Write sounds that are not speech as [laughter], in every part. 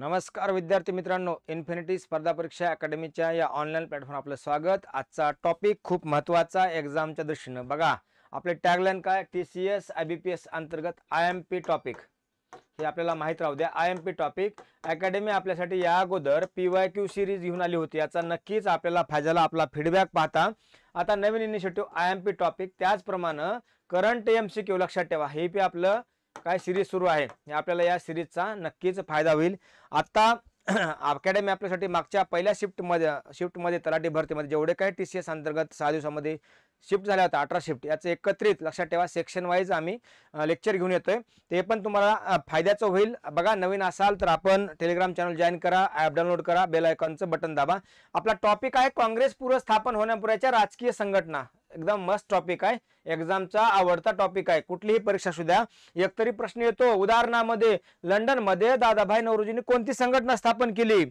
नमस्कार विद्यार्थी मित्रांनो इन्फिनिटी स्पर्धा परीक्षा अकॅडमीच्या या ऑनलाईन प्लॅटफॉर्म आपलं स्वागत आजचा टॉपिक खूप महत्त्वाचा एक्झामच्या दृष्टीनं बघा आपले टॅगलाईन काय T C S I B P S अंतर्गत आय एम पी टॉपिक हे आपल्याला माहीत राहू द्या I M P topic academy आपल्यासाठी या अगोदर पी वाय क्यू सिरीज घेऊन आली होती याचा नक्कीच आपल्याला फायद्याला आपला फीडबॅक पाहता आता नवीन initiative I M P topic त्याचप्रमाणे करंट एम सी क्यू लक्षात ठेवा हे पी आपलं काय सिरीज सुरू आहे आपल्याला या सिरीजचा नक्कीच फायदा होईल आता अकॅडमी [clears throat] आपल्यासाठी मागच्या पहिल्या शिफ्टमध्ये शिफ्टमध्ये तलाठी भरतीमध्ये जेवढे काही टी सी एस अंतर्गत सहा दिवसामध्ये शिफ्ट झाल्या होत्या अठरा शिफ्ट याचं एकत्रित लक्षात ठेवा सेक्शन वाईज आम्ही लेक्चर घेऊन येतोय ते पण तुम्हाला फायद्याचं होईल बघा नवीन असाल तर आपण टेलिग्राम चॅनल जॉईन करा ॲप डाउनलोड करा बेल आयकॉनचं बटन दाबा आपला टॉपिक आहे काँग्रेस स्थापन होण्यापुरायच्या राजकीय संघटना एकदम मस्त टॉपिक आहे एक्झामचा आवडता टॉपिक आहे कुठलीही परीक्षा सुद्धा एकतरी प्रश्न येतो उदाहरणामध्ये लंडनमध्ये दादाभाई नवरोजींनी कोणती संघटना स्थापन केली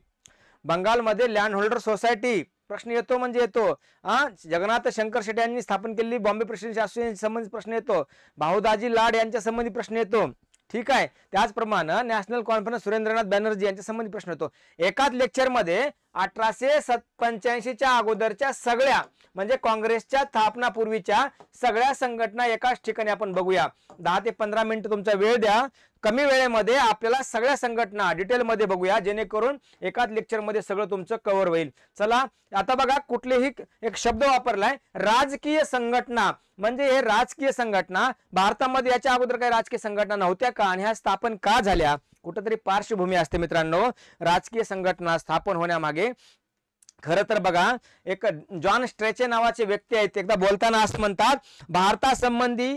बंगालमध्ये लँड होल्डर सोसायटी प्रश्न येतो म्हणजे येतो हा जगन्नाथ शंकर शेट्टी यांनी स्थापन केलेली बॉम्बे प्रेसिडेन्सी असोसिएशन संबंधित प्रश्न येतो भाऊदाजी लाड यांच्या संबंधी प्रश्न येतो ठीक आहे त्याचप्रमाणे नॅशनल कॉन्फरन्स सुरेंद्रनाथ बॅनर्जी यांच्या संबंधी प्रश्न येतो एकाच लेक्चरमध्ये अठराशे सत पंच्याऐंशीच्या अगोदरच्या सगळ्या म्हणजे काँग्रेसच्या स्थापनापूर्वीच्या सगळ्या संघटना एकाच ठिकाणी आपण बघूया दहा ते पंधरा मिनिटं तुमचा वेळ द्या कमी वेळेमध्ये आपल्याला सगळ्या संघटना डिटेलमध्ये बघूया जेणेकरून एकाच लेक्चरमध्ये सगळं तुमचं कव्हर होईल चला आता बघा कुठलेही एक शब्द वापरलाय राजकीय संघटना म्हणजे हे राजकीय संघटना भारतामध्ये याच्या अगोदर काही राजकीय संघटना नव्हत्या का आणि ह्या स्थापन का झाल्या कुठंतरी पार्श्वभूमी असते मित्रांनो राजकीय संघटना स्थापन होण्यामागे खरं तर बघा एक जॉन स्ट्रेचे नावाचे व्यक्ती आहेत एकदा बोलताना असं म्हणतात भारतासंबंधी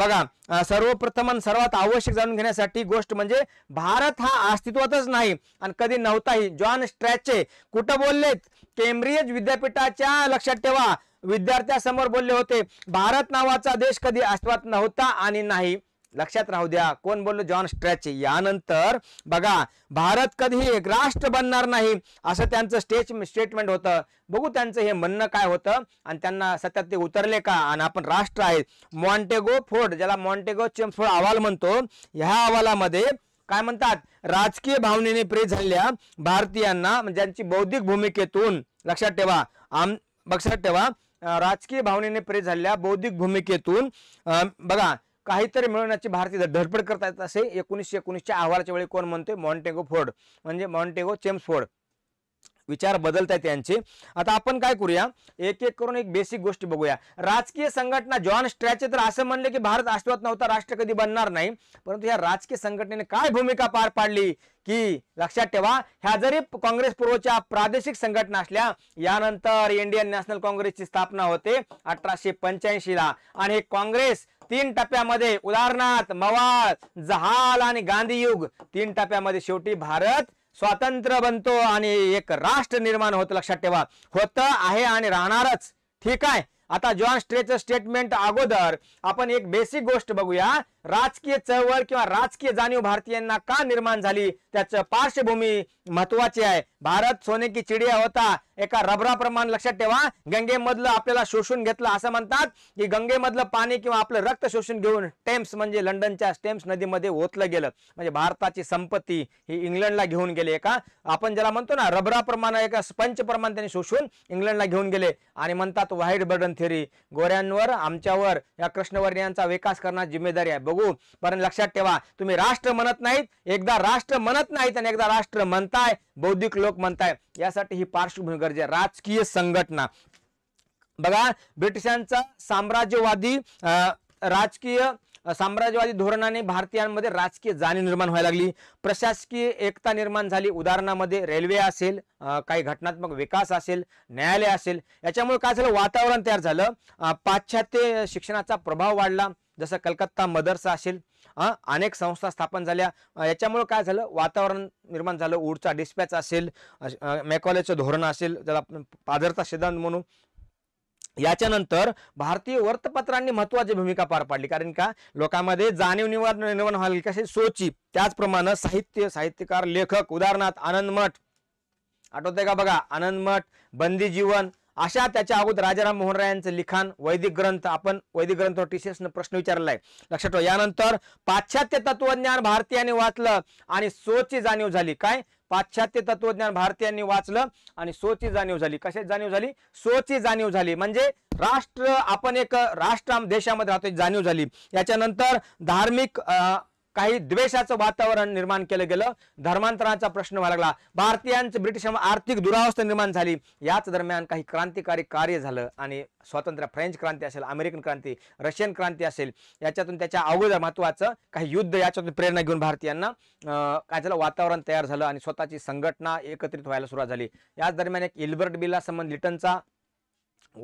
बघा सर्वप्रथम सर्वात आवश्यक जाणून घेण्यासाठी गोष्ट म्हणजे भारत हा अस्तित्वातच नाही आणि कधी नव्हताही जॉन स्ट्रॅचे कुठं बोललेत केम्ब्रिज विद्यापीठाच्या लक्षात ठेवा विद्यार्थ्यासमोर बोलले होते भारत नावाचा देश कधी अस्तित्वात नव्हता आणि नाही लक्षात राहू द्या कोण बोललो जॉन स्ट्रॅच यानंतर बघा भारत कधीही एक राष्ट्र बनणार नाही असं त्यांचं स्टेज स्टेटमेंट होतं बघू त्यांचं हे म्हणणं काय होतं आणि त्यांना सत्यात ते उतरले का आणि आपण राष्ट्र आहे मॉन्टेगो फोर्ड ज्याला मॉन्टेगो चेम्सफोर्ड अहवाल म्हणतो ह्या अहवालामध्ये काय म्हणतात राजकीय भावनेने प्रेरित झालेल्या भारतीयांना म्हणजे ज्यांची बौद्धिक भूमिकेतून लक्षात ठेवा आम लक्षात ठेवा राजकीय भावनेने प्रेरित झालेल्या बौद्धिक भूमिकेतून बघा काहीतरी मिळवण्याची भारतीय धडपड येत असे एकोणीसशे एकोणीसच्या अहवालाच्या वेळी कोण म्हणतोय मॉन्टेगो फोर्ड म्हणजे मॉन्टेगो चेम्स फोर्ड विचार बदलतायत यांचे आता आपण काय करूया एक एक करून एक बेसिक गोष्टी बघूया राजकीय संघटना जॉन स्ट्रॅचे तर असं म्हणले की भारत अस्तित्वात नव्हता राष्ट्र कधी बनणार नाही परंतु या राजकीय संघटनेने काय भूमिका पार पाडली की लक्षात ठेवा ह्या जरी काँग्रेस पूर्वच्या प्रादेशिक संघटना असल्या यानंतर इंडियन नॅशनल काँग्रेसची स्थापना होते अठराशे ला आणि हे काँग्रेस तीन टप्प्यामध्ये उदाहरणार्थ मवाळ जहाल आणि गांधी युग तीन टप्प्यामध्ये शेवटी भारत स्वातंत्र्य बनतो आणि एक राष्ट्र निर्माण होत लक्षात ठेवा होतं आहे आणि राहणारच ठीक आहे आता जॉन स्ट्रेचं स्टेटमेंट अगोदर आपण एक बेसिक गोष्ट बघूया राजकीय चळवळ किंवा राजकीय जाणीव भारतीयांना का निर्माण झाली त्याचं पार्श्वभूमी महत्वाची आहे भारत सोने की चिडिया होता एका रबराप्रमाण लक्षात ठेवा गंगेमधलं आपल्याला शोषून घेतलं असं म्हणतात की गंगेमधलं पाणी किंवा आपलं रक्त शोषून घेऊन टेम्स म्हणजे लंडनच्या टेम्स नदीमध्ये ओतलं गेलं म्हणजे भारताची संपत्ती ही इंग्लंडला घेऊन गेली एका आपण ज्याला म्हणतो ना प्रमाण एका स्पंच प्रमाण त्यांनी शोषून इंग्लंडला घेऊन गेले आणि म्हणतात व्हाईट बर्डन थेरी गोऱ्यांवर आमच्यावर या कृष्णवर्णियांचा विकास करण्याची जिम्मेदारी आहे बघू पण लक्षात ठेवा तुम्ही राष्ट्र म्हणत नाहीत एकदा राष्ट्र म्हणत नाहीत आणि एकदा राष्ट्र म्हणताय बौद्धिक लोक म्हणताय यासाठी ही पार्श्वभूमी गरजे राजकीय संघटना बघा ब्रिटिशांचा साम्राज्यवादी राजकीय साम्राज्यवादी धोरणाने भारतीयांमध्ये राजकीय जाणीव निर्माण व्हायला लागली प्रशासकीय एकता निर्माण झाली उदाहरणामध्ये रेल्वे असेल काही घटनात्मक विकास असेल न्यायालय असेल याच्यामुळे काय झालं वातावरण तयार झालं पाश्चात्य शिक्षणाचा प्रभाव वाढला जसं कलकत्ता मदरसा असेल अनेक संस्था स्थापन झाल्या याच्यामुळे काय झालं वातावरण निर्माण झालं उडचा डिस्पॅच असेल मॅकॉलेजचं धोरण असेल ज्याला पादरचा सिद्धांत म्हणून याच्यानंतर भारतीय वर्तपत्रांनी महत्वाची भूमिका पार पाडली कारण का लोकांमध्ये जाणीव निवार निर्माण व्हावी कसे सोची त्याचप्रमाणे साहित्य साहित्यकार लेखक उदाहरणार्थ आनंद मठ आठवतंय का बघा आनंद मठ बंदी जीवन अशा त्याच्या अगोदर राजाराम मोहनराय लिखाण वैदिक ग्रंथ आपण वैदिक ग्रंथ टी प्रश्न विचारला आहे लक्षात ठेवा यानंतर पाश्चात्य तत्वज्ञान भारतीयाने वाचलं आणि सोची जाणीव झाली काय पाश्चात्य तत्वज्ञान भारतीयांनी वाचलं आणि सोची जाणीव झाली कशाची जाणीव झाली सोची जाणीव झाली म्हणजे राष्ट्र आपण एक राष्ट्र देशामध्ये राहतो जाणीव झाली याच्यानंतर धार्मिक काही द्वेषाचं वातावरण निर्माण केलं गेलं धर्मांतराचा प्रश्न व्हायला लागला भारतीयांचं ब्रिटिश आर्थिक दुरावस्था निर्माण झाली याच दरम्यान काही क्रांतिकारी कार्य झालं आणि स्वातंत्र्य फ्रेंच क्रांती असेल अमेरिकन क्रांती रशियन क्रांती असेल याच्यातून त्याच्या अगोदर महत्वाचं काही युद्ध याच्यातून प्रेरणा घेऊन भारतीयांना काय झालं वातावरण तयार झालं आणि स्वतःची संघटना एकत्रित व्हायला सुरुवात झाली याच दरम्यान एक इल्बर्ट बिला संबंध लिटनचा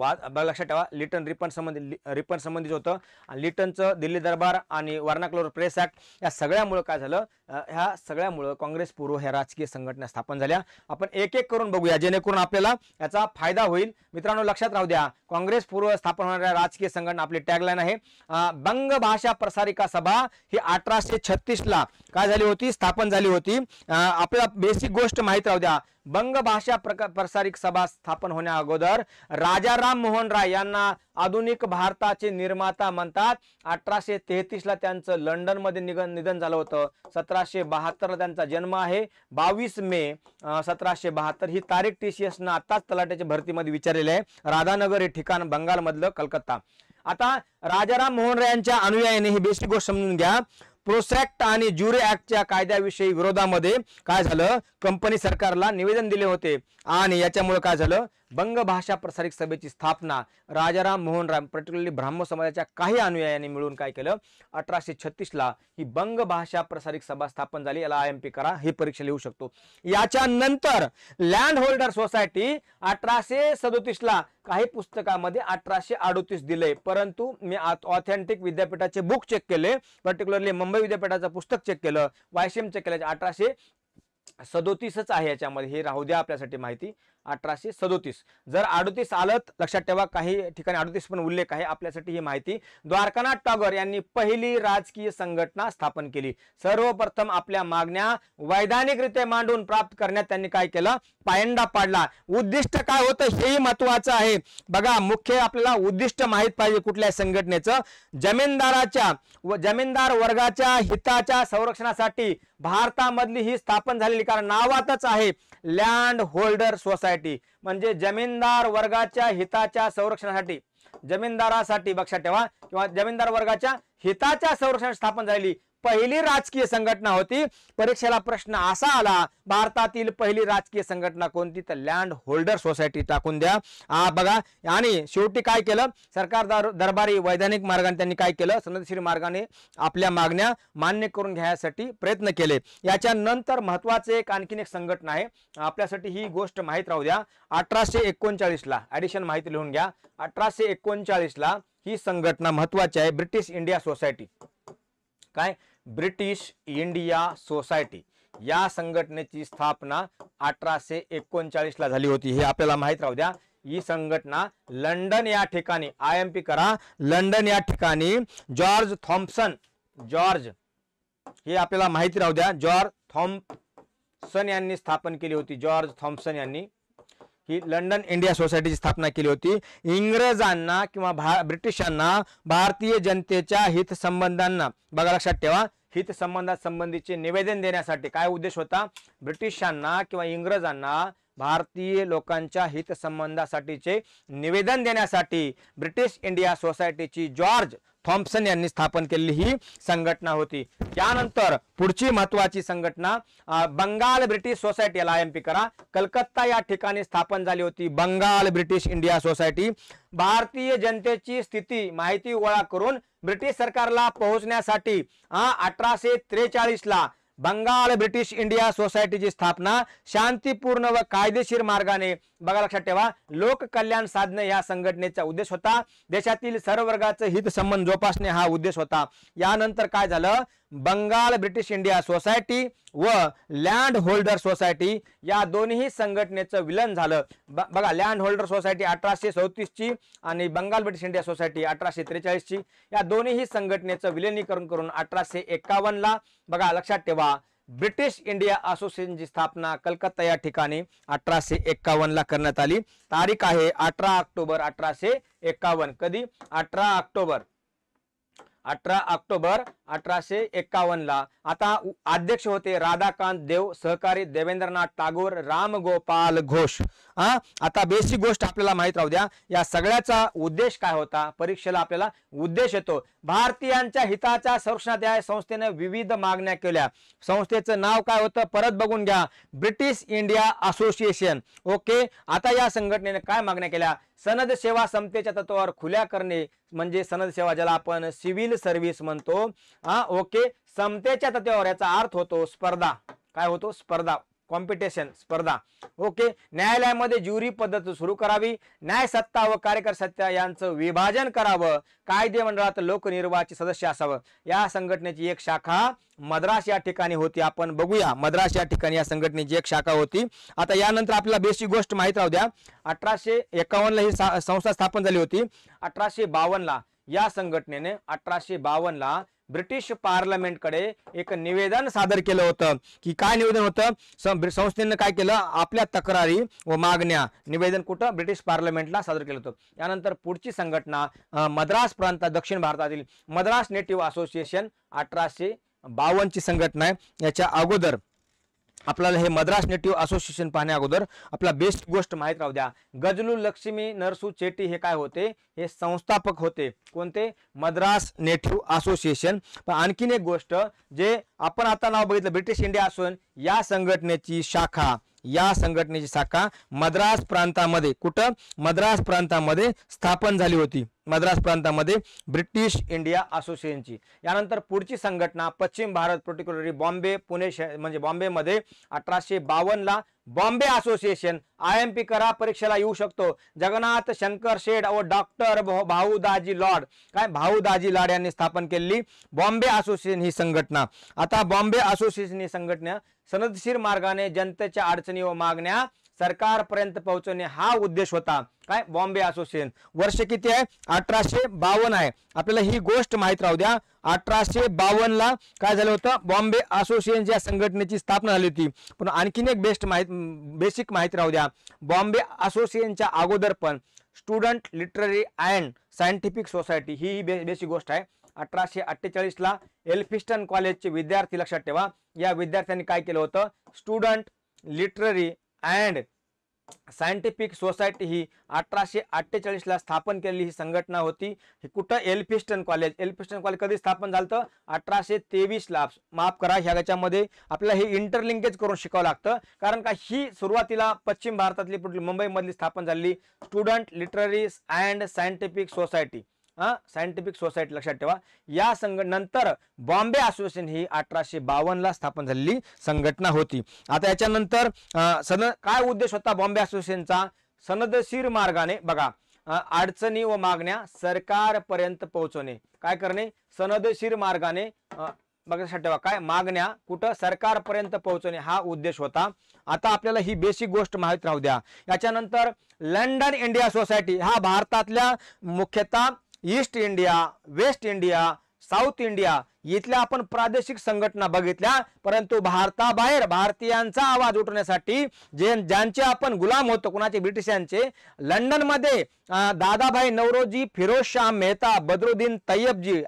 वाद बघा लक्षात ठेवा लिटन रिपन संबंधी रिपन संबंधित होतं आणि लिटनचं दिल्ली दरबार आणि वर्णाक्लोर प्रेस ऍक्ट या सगळ्यामुळं काय झालं ह्या सगळ्यामुळं काँग्रेस पूर्व ह्या राजकीय संघटना स्थापन झाल्या आपण एक एक करून बघूया जेणेकरून आपल्याला याचा फायदा होईल मित्रांनो लक्षात राहू द्या काँग्रेस पूर्व स्थापन होणाऱ्या राजकीय संघटना आपली टॅगलाईन आहे बंग भाषा प्रसारिका सभा ही अठराशे ला काय झाली होती स्थापन झाली होती आपल्याला बेसिक गोष्ट माहीत राहू द्या बंग भाषा प्रसारिक सभा स्थापन होण्या अगोदर राजा राम मोहन राय यांना आधुनिक भारताचे निर्माता म्हणतात अठराशे तेहतीस ला त्यांचं लंडनमध्ये निधन निधन झालं होतं सतराशे ला त्यांचा जन्म आहे बावीस मे सतराशे बहात्तर ही तारीख टी सी आता आताच तलाट्याच्या भरतीमध्ये विचारलेलं आहे राधानगर हे ठिकाण बंगालमधलं कलकत्ता आता राजाराम मोहन राय यांच्या अनुयायांनी ही बेसिक गोष्ट समजून घ्या प्रोसॅक्ट आणि ज्युरे ऍक्टच्या कायद्याविषयी विरोधामध्ये काय झालं कंपनी सरकारला निवेदन दिले होते आणि याच्यामुळे काय झालं बंग भाषा प्रसारिक सभेची स्थापना राजाराम मोहन राम पर्टिक्युलरली ब्राह्म समाजाच्या काही अनुयायांनी मिळून काय केलं अठराशे छत्तीसला ही बंग भाषा प्रसारिक सभा स्थापन झाली याला आय एम पी करा ही परीक्षा लिहू शकतो याच्यानंतर लँड होल्डर सोसायटी अठराशे ला काही पुस्तकामध्ये अठराशे अडोतीस दिले परंतु मी ऑथेंटिक विद्यापीठाचे बुक चेक केले पर्टिक्युलरली मुंबई विद्यापीठाचं पुस्तक चेक केलं वायसीएम चेक केलं अठराशे सदोतीसच आहे याच्यामध्ये हे राहू द्या आपल्यासाठी माहिती अठराशे सदोतीस जर अडोतीस आलत लक्षात ठेवा काही ठिकाणी अडोतीस पण उल्लेख आहे आपल्यासाठी ही माहिती द्वारकानाथ टागोर यांनी पहिली राजकीय संघटना स्थापन केली सर्वप्रथम आपल्या मागण्या वैधानिकरित्या मांडून प्राप्त करण्यात त्यांनी काय केलं पायंडा पाडला उद्दिष्ट काय होतं हेही महत्वाचं आहे बघा मुख्य आपल्याला उद्दिष्ट माहीत पाहिजे कुठल्या संघटनेचं जमीनदाराच्या व जमीनदार वर्गाच्या हिताच्या संरक्षणासाठी भारतामधली ही स्थापन झालेली कारण नावातच आहे लँड होल्डर सोसायटी म्हणजे जमीनदार वर्गाच्या हिताच्या संरक्षणासाठी जमीनदारासाठी बक्षात ठेवा किंवा जमीनदार वर्गाच्या हिताच्या संरक्षण स्थापन झालेली पहिली राजकीय संघटना होती परीक्षेला प्रश्न असा आला भारतातील पहिली राजकीय संघटना कोणती तर लँड होल्डर सोसायटी टाकून द्या बघा आणि शेवटी काय केलं सरकार दरबारी वैधानिक मार्गाने त्यांनी काय केलं सनदशीर मार्गाने आपल्या मागण्या मान्य करून घ्यायसाठी प्रयत्न केले याच्यानंतर महत्वाचे एक आणखीन एक संघटना आहे आपल्यासाठी ही गोष्ट माहीत राहू द्या अठराशे ला ॲडिशन माहिती लिहून घ्या अठराशे ला ही संघटना महत्वाची आहे ब्रिटिश इंडिया सोसायटी काय ब्रिटिश इंडिया सोसायटी या संघटनेची स्थापना अठराशे एकोणचाळीसला झाली होती हे आपल्याला माहित राहू द्या ही संघटना लंडन या ठिकाणी आय एम पी करा लंडन या ठिकाणी जॉर्ज थॉम्पसन जॉर्ज हे आपल्याला माहिती राहू द्या जॉर्ज थॉम्पसन यांनी स्थापन केली होती जॉर्ज थॉम्पसन यांनी लंडन इंडिया सोसायटीची स्थापना केली होती इंग्रजांना किंवा भा ब्रिटिशांना भारतीय जनतेच्या हितसंबंधांना बघा लक्षात ठेवा संबंधीचे निवेदन देण्यासाठी काय उद्देश होता ब्रिटिशांना किंवा इंग्रजांना भारतीय लोकांच्या हितसंबंधासाठीचे निवेदन देण्यासाठी ब्रिटिश इंडिया सोसायटीची जॉर्ज थॉम्पसन यांनी स्थापन केलेली ही संघटना होती त्यानंतर पुढची महत्वाची संघटना बंगाल ब्रिटिश सोसायटी याला करा कलकत्ता या ठिकाणी स्थापन झाली होती बंगाल ब्रिटिश इंडिया सोसायटी भारतीय जनतेची स्थिती माहिती गोळा करून ब्रिटिश सरकारला पोहोचण्यासाठी अठराशे त्रेचाळीसला ला बंगाल ब्रिटिश इंडिया सोसायटीची स्थापना शांतीपूर्ण व कायदेशीर मार्गाने बघा लक्षात ठेवा लोककल्याण साधणे या संघटनेचा उद्देश होता देशातील सर्व वर्गाचं हित संबंध जोपासणे हा उद्देश होता यानंतर काय झालं बंगाल ब्रिटिश इंडिया सोसायटी व लँड होल्डर सोसायटी या दोन्ही संघटनेचं विलन झालं बघा लँड होल्डर सोसायटी अठराशे ची आणि बंगाल ब्रिटिश इंडिया सोसायटी अठराशे त्रेचाळीसची या दोन्ही संघटनेचं विलिनीकरण करून अठराशे एक्कावन्नला बघा लक्षात ठेवा ब्रिटिश इंडिया असोसिएशनची स्थापना कलकत्ता या ठिकाणी अठराशे एक्कावन्न ला करण्यात आली तारीख आहे अठरा ऑक्टोबर अठराशे एक्कावन्न कधी अठरा ऑक्टोबर अठरा ऑक्टोबर अठराशे एक्कावन्नला आता अध्यक्ष होते राधाकांत देव सहकारी देवेंद्रनाथ टागोर रामगोपाल घोष हा आता बेसिक गोष्ट आपल्याला माहित राहू द्या या सगळ्याचा उद्देश काय होता परीक्षेला आपल्याला उद्देश येतो भारतीयांच्या हिताच्या संरक्षणात या संस्थेने विविध मागण्या केल्या संस्थेचं नाव काय होतं परत बघून घ्या ब्रिटिश इंडिया असोसिएशन ओके आता या संघटनेने काय मागण्या केल्या सनद सेवा समतेच्या तत्वावर खुल्या करणे म्हणजे सनद सेवा ज्याला आपण सिव्हिल सर्व्हिस म्हणतो हा ओके समतेच्या तत्वावर याचा अर्थ होतो स्पर्धा काय होतो स्पर्धा कॉम्पिटिशन स्पर्धा ओके न्यायालयामध्ये ज्युरी पद्धत सुरू करावी न्याय सत्ता व कार्यकर सत्ता यांचं विभाजन करावं कायदे मंडळात लोकनिर्वाहाचे सदस्य असावं या संघटनेची एक शाखा मद्रास या ठिकाणी होती आपण बघूया मद्रास या ठिकाणी या संघटनेची एक शाखा होती आता यानंतर आपल्याला बेसिक गोष्ट माहीत राहू द्या अठराशे एकावन्नला ही संस्था स्थापन झाली होती अठराशे ला या संघटनेने अठराशे ला ब्रिटिश पार्लमेंटकडे एक निवेदन सादर केलं होतं की काय निवेदन होतं संस्थेनं काय केलं आपल्या तक्रारी व मागण्या निवेदन कुठं ब्रिटिश पार्लमेंटला सादर केलं होतं यानंतर पुढची संघटना मद्रास प्रांत दक्षिण भारतातील मद्रास नेटिव्ह असोसिएशन अठराशे बावन्नची संघटना आहे याच्या अगोदर आपल्याला हे मद्रास नेटिव्ह असोसिएशन पाहण्या अगोदर आपला बेस्ट गोष्ट माहीत राहू द्या गजलू लक्ष्मी नरसू चेटी हे काय होते हे संस्थापक होते कोणते मद्रास नेटिव्ह असोसिएशन पण आणखीन एक गोष्ट जे आपण आता नाव बघितलं ब्रिटिश इंडिया असून या संघटनेची शाखा या संघटनेची शाखा मद्रास प्रांतामध्ये कुठं मद्रास प्रांतामध्ये स्थापन झाली होती मद्रास प्रांतामध्ये ब्रिटिश इंडिया असोसिएशनची यानंतर पुढची संघटना पश्चिम भारत पर्टिक्युलरली बॉम्बे पुणे शहर म्हणजे बॉम्बेमध्ये अठराशे बावन्नला Bombay association I M P करा परीक्षेला येऊ शकतो जगन्नाथ शंकर शेड व डॉक्टर भाऊ लॉर्ड लॉड काय भाऊ दाजी लाड यांनी स्थापन केलेली बॉम्बे असोसिएशन ही संघटना आता बॉम्बे असोसिएशन ही संघटना सनदशीर मार्गाने जनतेच्या अडचणी व मागण्या सरकारपर्यंत पोहोचवणे हा उद्देश होता काय बॉम्बे असोसिएशन वर्ष किती आहे अठराशे बावन आहे आपल्याला ही गोष्ट माहीत राहू द्या अठराशे बावन ला काय झालं होतं बॉम्बे असोसिएशन या संघटनेची स्थापना झाली होती पण आणखीन एक बेस्ट माहित बेसिक माहिती राहू द्या बॉम्बे असोसिएशनच्या अगोदर पण student literary and scientific society ही ही बे बेसिक गोष्ट आहे अठराशे अठ्ठेचाळीसला एल्फिस्टन कॉलेजचे विद्यार्थी लक्षात ठेवा या विद्यार्थ्यांनी काय केलं होतं student literary and scientific society ही अठराशे अठ्ठेचाळीसला स्थापन केलेली ही संघटना होती ही कुठं एल्फिस्टन कॉलेज एल्फिस्टन कॉलेज कधी स्थापन झालं तर अठराशे तेवीसला माफ करा ह्या याच्यामध्ये आपल्याला हे इंटरलिंकेज करून शिकावं लागतं कारण का ही सुरुवातीला पश्चिम भारतातली मुंबईमधली स्थापन झालेली student literary and scientific society scientific society लक्षात ठेवा या संघ नंतर बॉम्बे असोसिएशन ही अठराशे बावन्नला स्थापन झालेली संघटना होती आता याच्यानंतर सन काय उद्देश होता बॉम्बे असोसिएशनचा सनदशीर मार्गाने बघा अडचणी व मागण्या सरकारपर्यंत पोहोचवणे काय करणे सनदशीर मार्गाने बघा ठेवा काय मागण्या कुठं सरकारपर्यंत पोहोचवणे हा उद्देश होता आता आपल्याला ही बेसिक गोष्ट माहीत राहू द्या याच्यानंतर लंडन इंडिया सोसायटी हा भारतातल्या मुख्यतः east India west India south India इथल्या आपण प्रादेशिक संघटना बघितल्या परंतु भारताबाहेर भारतीयांचा आवाज उठवण्यासाठी जे ज्यांचे आपण गुलाम होतो कुणाचे ब्रिटिशांचे लंडनमध्ये दादाभाई नवरोजी फिरोज शाह मेहता बदरुद्दीन तैयबजी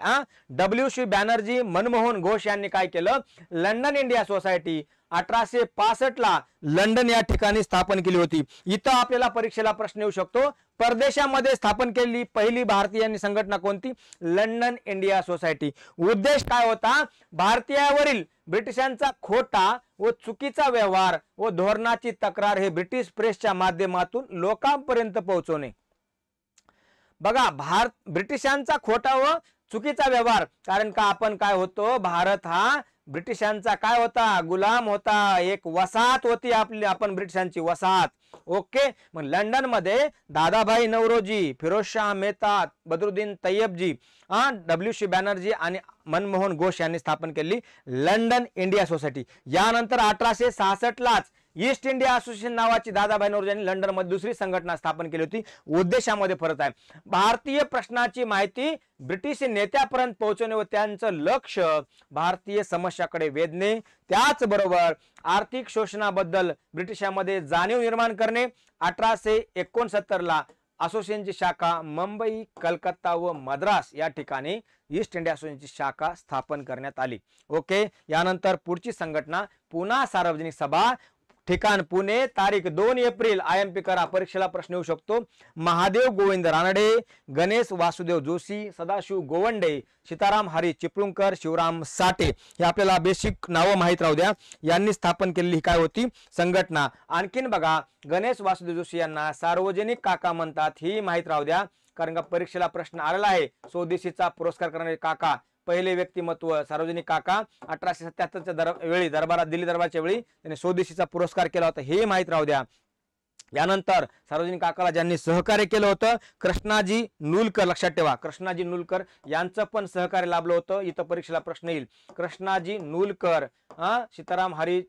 डब्ल्यू सी बॅनर्जी मनमोहन घोष यांनी काय केलं लंडन इंडिया सोसायटी अठराशे पासष्ट ला लंडन या ठिकाणी स्थापन केली होती इथं आपल्याला परीक्षेला प्रश्न येऊ शकतो परदेशामध्ये स्थापन केलेली पहिली भारतीय संघटना कोणती लंडन इंडिया सोसायटी उद्देश काय होता भारतीयावरील ब्रिटिशांचा खोटा व चुकीचा व्यवहार व धोरणाची तक्रार हे ब्रिटिश प्रेसच्या माध्यमातून लोकांपर्यंत पोहोचवणे बघा भारत ब्रिटिशांचा खोटा व चुकीचा व्यवहार कारण का आपण काय होतो भारत हा ब्रिटिशांचा काय होता गुलाम होता एक वसाहत होती आपली आपण ब्रिटिशांची वसाहत ओके मग लंडनमध्ये दादाभाई नवरोजी फिरोजशाह मेहता बदरुद्दीन तय्यबजी हा डब्ल्यू सी बॅनर्जी आणि मनमोहन घोष यांनी स्थापन केली लंडन इंडिया सोसायटी यानंतर अठराशे सहासष्टलाच ईस्ट इंडिया असोसिएशन नावाची दादाभाई नौरोजींनी लंडनमध्ये दुसरी संघटना स्थापन केली होती उद्देशामध्ये फरक आहे भारतीय प्रश्नाची माहिती ब्रिटिश नेत्यापर्यंत पोहोचवणे व त्यांचं लक्ष भारतीय समस्याकडे वेधणे त्याचबरोबर आर्थिक शोषणाबद्दल ब्रिटिशांमध्ये जाणीव निर्माण करणे अठराशे ला असोसिएशनची शाखा मुंबई कलकत्ता व मद्रास या ठिकाणी ईस्ट इंडिया असोसिएशनची शाखा स्थापन करण्यात आली ओके यानंतर पुढची संघटना पुन्हा सार्वजनिक सभा ठिकाण पुणे तारीख दोन एप्रिल आय एम पी करा परीक्षेला प्रश्न येऊ शकतो महादेव गोविंद रानडे गणेश वासुदेव जोशी सदाशिव गोवंडे सीताराम हरी चिपळूणकर शिवराम साठे हे आपल्याला बेसिक नावं माहीत राहू द्या यांनी स्थापन केलेली काय होती संघटना आणखीन बघा गणेश वासुदेव जोशी यांना सार्वजनिक काका म्हणतात ही माहीत राहू द्या कारण का परीक्षेला प्रश्न आलेला आहे स्वदेशीचा पुरस्कार करणारे काका पहिले व्यक्तिमत्व सार्वजनिक काका अठराशे सत्याहत्तरच्या दर वेळी दरबारात दिल्ली दरबारच्या वेळी त्यांनी स्वदेशीचा पुरस्कार केला होता हे माहीत राहू द्या यानंतर सार्वजनिक काकाला ज्यांनी सहकार्य केलं होतं कृष्णाजी नुलकर लक्षात ठेवा कृष्णाजी नुलकर यांचं पण सहकार्य लाभलं होतं इथं परीक्षेला प्रश्न येईल कृष्णाजी नुलकर हा सीताराम हरी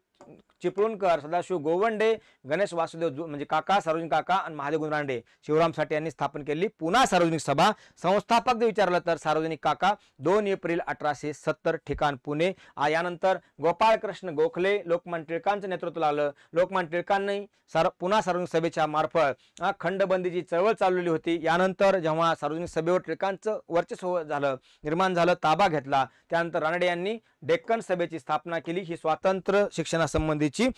चिपळूणकर सदाशिव गोवंडे गणेश वासुदेव म्हणजे काका सार्वजनिक काका आणि महादेव गुंदरांडे शिवराम साठे यांनी स्थापन केली पुन्हा सार्वजनिक सभा संस्थापक जर विचारलं तर सार्वजनिक काका दोन एप्रिल अठराशे सत्तर ठिकाण पुणे यानंतर गोपाळकृष्ण गोखले लोकमान टिळकांचं नेतृत्व लागलं लोकमान टिळकांनी सार पुन्हा सार्वजनिक सभेच्या मार्फत खंडबंदीची चळवळ चाललेली होती यानंतर जेव्हा सार्वजनिक सभेवर टिळकांचं वर्चस्व झालं निर्माण झालं ताबा घेतला त्यानंतर रानडे यांनी डेक्कन सभेची स्थापना केली ही स्वातंत्र्य शिक्षणासंबंधी ची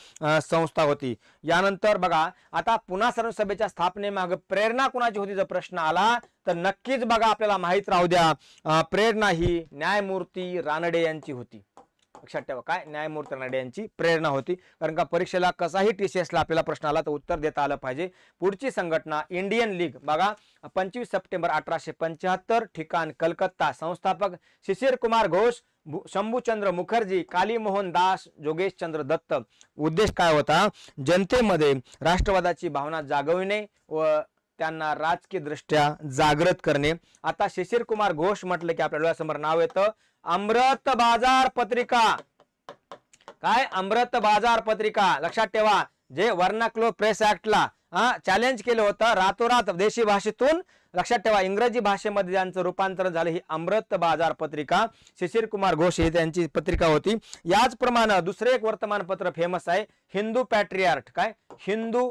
संस्था होती यानंतर बघा आता पुन्हा सभेच्या स्थापनेमाग प्रेरणा कुणाची होती जर प्रश्न आला तर नक्कीच बघा आपल्याला माहित राहू द्या प्रेरणा ही न्यायमूर्ती रानडे यांची होती लक्षात ठेवा काय न्यायमूर्ती रानडे यांची प्रेरणा होती कारण का परीक्षेला कसाही टी सी एसला आपल्याला प्रश्न आला तर उत्तर देता आलं पाहिजे पुढची संघटना इंडियन लीग बघा पंचवीस सप्टेंबर अठराशे पंच्याहत्तर ठिकाण कलकत्ता संस्थापक शिशिर कुमार घोष शंभूचंद्र मुखर्जी कालीमोहन दास जोगेशचंद्र दत्त उद्देश काय होता जनतेमध्ये राष्ट्रवादाची भावना जागविणे व त्यांना राजकीय दृष्ट्या जागृत करणे आता शिशिर कुमार घोष म्हटलं की आपल्या डोळ्यासमोर नाव येतं अमृत बाजार पत्रिका काय अमृत बाजार पत्रिका लक्षात ठेवा जे वर्णाक्लो प्रेस ऍक्टला चॅलेंज केलं होतं रातोरात देशी भाषेतून लक्षात ठेवा इंग्रजी भाषेमध्ये ज्यांचं रूपांतरण झालं ही अमृत बाजार पत्रिका शिशिर कुमार घोष ही त्यांची पत्रिका होती याचप्रमाणे दुसरे एक वर्तमानपत्र फेमस आहे हिंदू पॅट्रियार्ट काय हिंदू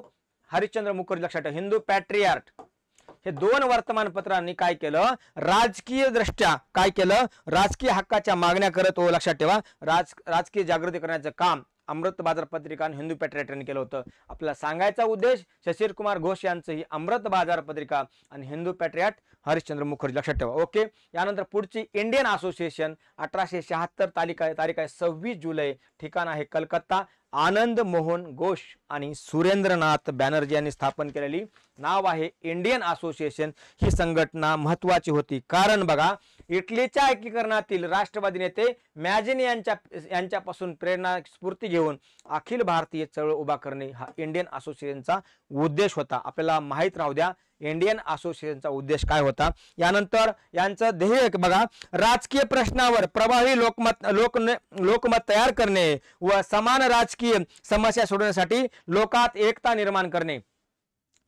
हरिश्चंद्र मुखर्जी लक्षात ठेवा हिंदू पॅट्रियार्ट हे दोन वर्तमानपत्रांनी काय केलं राजकीय दृष्ट्या काय केलं राजकीय हक्काच्या मागण्या करत हो लक्षात ठेवा राजकीय जागृती करण्याचं काम अमृत बाजार आणि हिंदू पॅट्रेटन केलं होतं आपला सांगायचा उद्देश शशीर कुमार घोष यांचं ही अमृत बाजार पत्रिका आणि हिंदू पॅट्रियाट हरिश्चंद्र मुखर्जी लक्षात ठेवा ओके यानंतर पुढची इंडियन असोसिएशन अठराशे शहात्तर तालिका तारीख आहे सव्वीस जुलै ठिकाण आहे कलकत्ता आनंद मोहन घोष आणि सुरेंद्रनाथ बॅनर्जी यांनी स्थापन केलेली नाव आहे इंडियन असोसिएशन ही संघटना महत्वाची होती कारण बघा इटलीच्या एकीकरणातील राष्ट्रवादी नेते मॅजिनी यांच्या यांच्यापासून प्रेरणा स्फूर्ती घेऊन अखिल भारतीय चळवळ उभा करणे हा इंडियन असोसिएशनचा उद्देश होता आपल्याला माहीत राहू द्या इंडियन असोसिएशनचा उद्देश काय होता यानंतर यांचं ध्येय बघा राजकीय प्रश्नावर प्रभावी लोकमत लोक लोकमत तयार करणे व समान राजकीय समस्या सोडवण्यासाठी लोकात एकता निर्माण करणे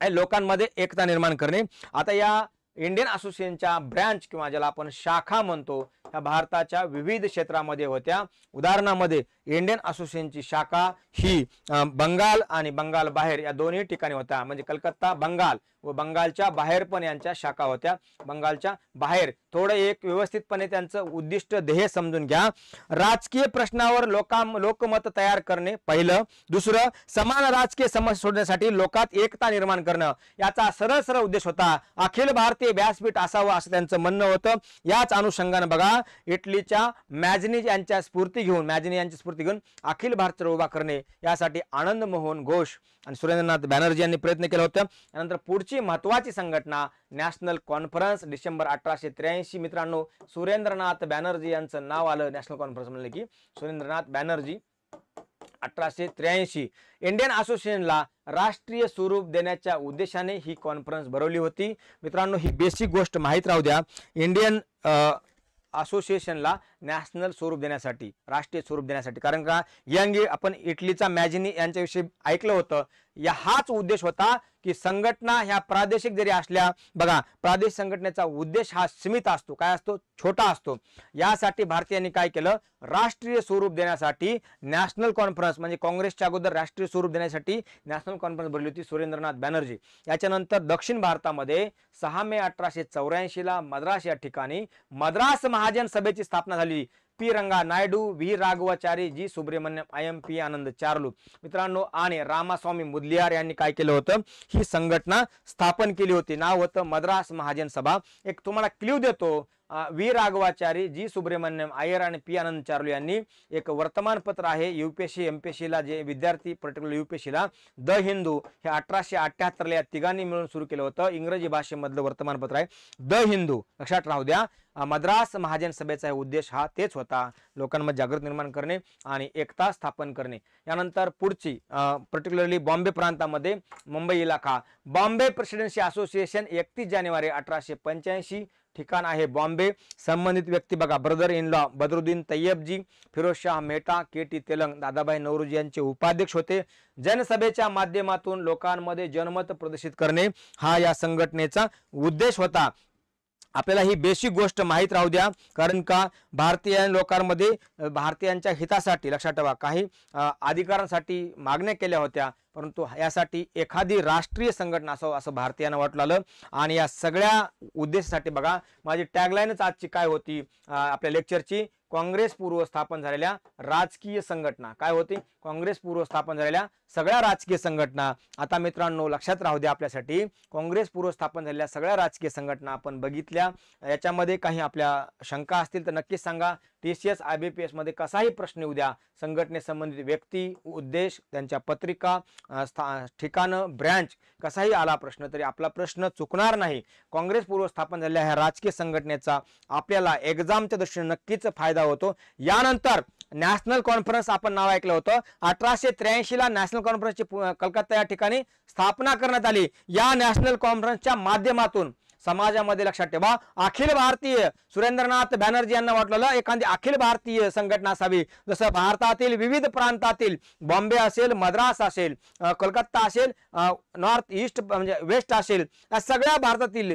लोकांमध्ये एकता निर्माण करणे आता या इंडियन असोसिएशनच्या ब्रँच किंवा ज्याला आपण शाखा म्हणतो त्या भारताच्या विविध क्षेत्रामध्ये होत्या उदाहरणामध्ये इंडियन असोसिएशनची शाखा ही बंगाल आणि बंगाल बाहेर या दोन्ही ठिकाणी होत्या म्हणजे कलकत्ता बंगाल व बंगालच्या बाहेर पण यांच्या शाखा होत्या बंगालच्या बाहेर थोडं एक व्यवस्थितपणे त्यांचं उद्दिष्ट ध्येय समजून घ्या राजकीय प्रश्नावर लोकां लोकमत तयार करणे पहिलं दुसरं समान राजकीय समस्या सोडण्यासाठी लोकात एकता निर्माण करणं याचा सरळ सरळ उद्देश होता अखिल भारतीय व्यासपीठ असावं असं त्यांचं म्हणणं होतं याच अनुषंगानं बघा इटलीच्या मॅजनी यांच्या स्फूर्ती घेऊन मॅजनी यांची स्फूर्ती घेऊन अखिल भारतीय उभा करणे यासाठी आनंद मोहन घोष आणि सुरेंद्रनाथ बॅनर्जी यांनी प्रयत्न केला होता त्यानंतर पुढची महत्वाची संघटना नॅशनल कॉन्फरन्स डिसेंबर अठराशे त्र्याऐंशी मित्रांनो सुरेंद्रनाथ बॅनर्जी यांचं नाव आलं नॅशनल कॉन्फरन्स म्हणलं की सुरेंद्रनाथ बॅनर्जी अठराशे त्र्याऐंशी इंडियन असोसिएशनला राष्ट्रीय स्वरूप देण्याच्या उद्देशाने ही कॉन्फरन्स भरवली होती मित्रांनो ही बेसिक गोष्ट माहीत राहू द्या इंडियन असोसिएशनला नॅशनल स्वरूप देण्यासाठी राष्ट्रीय स्वरूप देण्यासाठी कारण का यंग आपण इटलीचा मॅजिनी यांच्याविषयी ऐकलं होतं या हाच उद्देश होता की संघटना ह्या प्रादेशिक जरी असल्या बघा प्रादेशिक संघटनेचा उद्देश हा सीमित असतो काय असतो छोटा असतो यासाठी भारतीयांनी काय केलं राष्ट्रीय स्वरूप देण्यासाठी नॅशनल कॉन्फरन्स म्हणजे काँग्रेसच्या अगोदर राष्ट्रीय स्वरूप देण्यासाठी नॅशनल कॉन्फरन्स भरली होती सुरेंद्रनाथ बॅनर्जी याच्यानंतर दक्षिण भारतामध्ये सहा मे अठराशे ला मद्रास या ठिकाणी मद्रास महाजन सभेची स्थापना झाली P Ranga Naidu V Raghavachari G Subramaniam I M P Ananda Charlu मित्रांनो आणि रामास्वामी मुदलियार यांनी काय केलं होतं ही संघटना स्थापन केली होती नाव होतं मद्रास महाजन सभा एक तुम्हाला क्ल्यू देतो वी राघवाचारी जी सुब्रमण्यम आयर आणि पी आनंद चारलू यांनी एक वर्तमानपत्र आहे युपीएससी एमपीएससीला जे विद्यार्थी पर्टिक्युलर युपीएससीला द हिंदू हे अठराशे अठ्याहत्तरला या तिघांनी मिळून सुरू केलं होतं इंग्रजी भाषेमधलं वर्तमानपत्र आहे द हिंदू लक्षात राहू द्या मद्रास महाजन सभेचा उद्देश हा तेच होता लोकांमध्ये जागृती निर्माण करणे आणि एकता स्थापन करणे यानंतर पुढची पर्टिक्युलरली बॉम्बे प्रांतामध्ये मुंबई इलाखा बॉम्बे प्रेसिडेन्सी असोसिएशन एकतीस जानेवारी अठराशे पंच्याऐंशी ठिकाण आहे बॉम्बे संबंधित व्यक्ती बघा brother in law Badruddin Tyabji Firozshah Mehta K T Telang Dadabhai Naoroji यांचे उपाध्यक्ष होते जनसभेच्या माध्यमातून लोकांमध्ये जनमत प्रदर्शित करणे हा या संघटनेचा उद्देश होता आपल्याला ही बेसिक गोष्ट माहीत राहू द्या कारण का भारतीय लोकांमध्ये भारतीयांच्या हितासाठी लक्षात ठेवा काही अधिकारांसाठी मागण्या केल्या होत्या परंतु यासाठी एखादी राष्ट्रीय संघटना असो असं भारतीयांना वाटलं आलं आणि या सगळ्या उद्देशासाठी बघा माझी टॅगलाईनच आजची काय होती आपल्या लेक्चरची काँग्रेस पूर्व स्थापन झालेल्या राजकीय संघटना काय होते काँग्रेस पूर्व स्थापन झालेल्या सगळ्या राजकीय संघटना आता मित्रांनो लक्षात राहू द्या आपल्यासाठी काँग्रेस पूर्व स्थापन झालेल्या सगळ्या राजकीय संघटना आपण बघितल्या याच्यामध्ये काही आपल्या शंका असतील तर नक्कीच सांगा T C S I B P एसमध्ये कसाही प्रश्न उद्या संघटने संबंधित व्यक्ती उद्देश त्यांच्या पत्रिका ठिकाण ठिकाणं ब्रँच कसाही आला प्रश्न तरी आपला प्रश्न चुकणार नाही काँग्रेस पूर्व स्थापन झालेल्या ह्या राजकीय संघटनेचा आपल्याला एक्झामच्या दृष्टीने नक्कीच फायदा होतो यानंतर नॅशनल कॉन्फरन्स आपण नाव ऐकलं होतं अठराशे ला नॅशनल कॉन्फरन्सची कलकत्ता या ठिकाणी स्थापना करण्यात आली या नॅशनल कॉन्फरन्सच्या माध्यमातून समाजामध्ये लक्षात ठेवा अखिल भारतीय सुरेंद्रनाथ बॅनर्जी यांना वाटलेलं एखादी अखिल भारतीय संघटना असावी जसं भारतातील विविध प्रांतातील बॉम्बे असेल मद्रास असेल कोलकाता असेल नॉर्थ ईस्ट म्हणजे वेस्ट असेल या सगळ्या भारतातील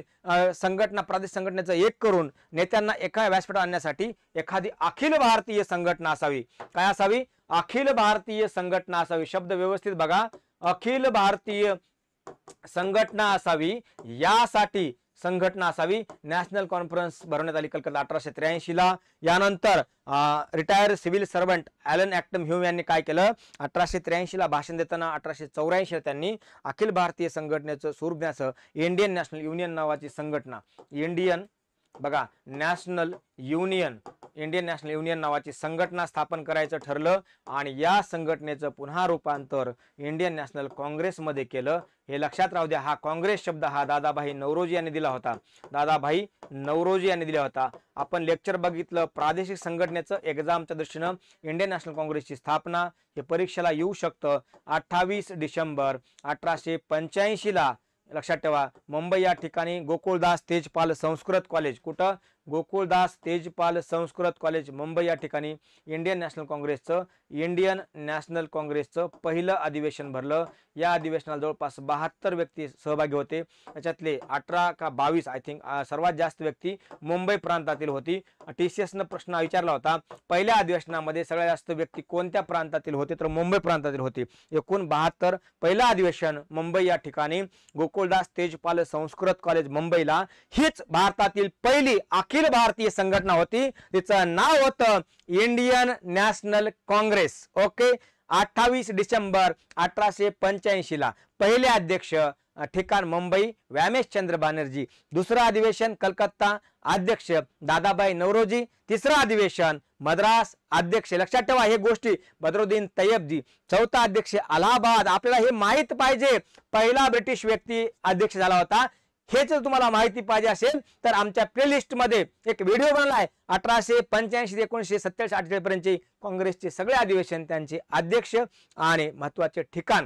संघटना प्रादेश संघटनेचं एक करून नेत्यांना एका व्यासपीठ आणण्यासाठी एखादी अखिल भारतीय संघटना असावी काय असावी अखिल भारतीय संघटना असावी शब्द व्यवस्थित बघा अखिल भारतीय संघटना असावी यासाठी संघटना असावी नॅशनल कॉन्फरन्स भरवण्यात आली कलकत्ता अठराशे त्र्याऐंशीला यानंतर retire civil servant Allan Octavian Hume यांनी काय केलं अठराशे त्र्याऐंशीला भाषण देताना अठराशे चौऱ्याऐंशीला त्यांनी अखिल भारतीय संघटनेचं स्वरूप इंडियन नॅशनल युनियन नावाची संघटना इंडियन बघा national union Indian national union नावाची संघटना स्थापन करायचं ठरलं आणि या संघटनेचं पुन्हा रूपांतर इंडियन नॅशनल काँग्रेसमध्ये केलं हे लक्षात राहू द्या हा काँग्रेस शब्द हा दादाभाई नवरोजी यांनी दिला होता दादाभाई नवरोजी यांनी दिला होता आपण लेक्चर बघितलं प्रादेशिक संघटनेचं एक्झामच्या दृष्टीनं इंडियन नॅशनल काँग्रेसची स्थापना हे परीक्षेला येऊ शकतं अठ्ठावीस डिसेंबर अठराशे पंच्याऐंशीला लक्षात ठेवा मुंबई या ठिकाणी गोकुळदास तेजपाल संस्कृत कॉलेज कुठं गोकुळदास तेजपाल संस्कृत कॉलेज मुंबई या ठिकाणी इंडियन नॅशनल काँग्रेसचं इंडियन नॅशनल काँग्रेसचं पहिलं अधिवेशन भरलं या अधिवेशनाला जवळपास बहात्तर व्यक्ती सहभागी होते त्याच्यातले अठरा का बावीस आय थिंक सर्वात जास्त व्यक्ती मुंबई प्रांतातील होती टी सी एसनं प्रश्न विचारला होता पहिल्या अधिवेशनामध्ये सगळ्यात जास्त व्यक्ती कोणत्या प्रांतातील होते तर मुंबई प्रांतातील होती एकूण बहात्तर पहिलं अधिवेशन मुंबई या ठिकाणी गोकुळदास तेजपाल संस्कृत कॉलेज मुंबईला हीच भारतातील पहिली अखिल भारतीय संघटना होती तिचं नाव होतं इंडियन नॅशनल काँग्रेस ओके अठ्ठावीस डिसेंबर अठराशे पंच्याऐंशी ला पहिले अध्यक्ष ठिकाण मुंबई चंद्र बॅनर्जी दुसरं अधिवेशन कलकत्ता अध्यक्ष दादाबाई नवरोजी तिसरं अधिवेशन मद्रास अध्यक्ष लक्षात ठेवा हे गोष्टी बदरुद्दीन तैयबजी चौथा अध्यक्ष अलाहाबाद आपल्याला हे माहीत पाहिजे पहिला ब्रिटिश व्यक्ती अध्यक्ष झाला होता हे जर तुम्हाला माहिती पाहिजे असेल तर आमच्या प्लेलिस्ट मध्ये एक व्हिडिओ बनला आहे अठराशे पंच्याऐंशी एकोणीसशे सत्त्याऐंशी पर्यंतची काँग्रेसचे सगळे अधिवेशन त्यांचे अध्यक्ष आणि महत्वाचे ठिकाण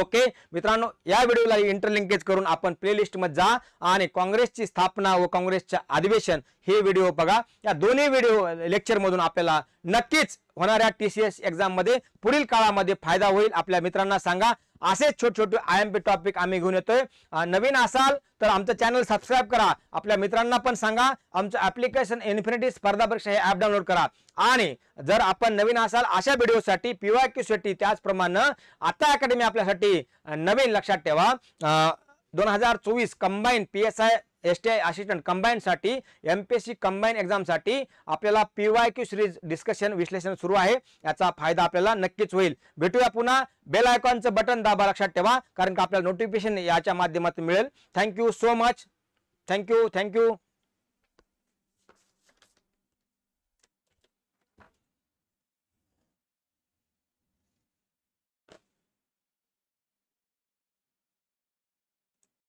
ओके मित्रांनो या व्हिडिओला इंटरलिंकेज करून आपण मध्ये जा आणि काँग्रेसची स्थापना व काँग्रेसच्या अधिवेशन हे व्हिडिओ बघा या दोन्ही व्हिडिओ लेक्चरमधून आपल्याला नक्कीच होणाऱ्या टी सी एस एक्झाममध्ये पुढील काळामध्ये फायदा होईल आपल्या मित्रांना सांगा असेच छोटे छोटे आय एम पी टॉपिक आम्ही घेऊन येतोय नवीन असाल तर आमचं चॅनल सबस्क्राईब करा आपल्या मित्रांना पण सांगा आमचं ऍप्लिकेशन इन्फिनिटी स्पर्धा परीक्षा हे ऍप डाउनलोड करा आणि जर आपण नवीन असाल अशा व्हिडिओसाठी पी वाय क्यूसाठी त्याचप्रमाणे आता अकॅडमी आपल्यासाठी नवीन लक्षात ठेवा दोन हजार चोवीस combine P S I S T I assistant कंबाईनसाठी M P S C combine एक्झामसाठी आपल्याला P Y Q series discussion विश्लेषण सुरू आहे याचा फायदा आपल्याला नक्कीच होईल भेटूया पुन्हा बेल आयकॉनचं बटन दाबा लक्षात ठेवा कारण की आपल्याला नोटिफिकेशन याच्या माध्यमातून मिळेल thank you so much thank you thank you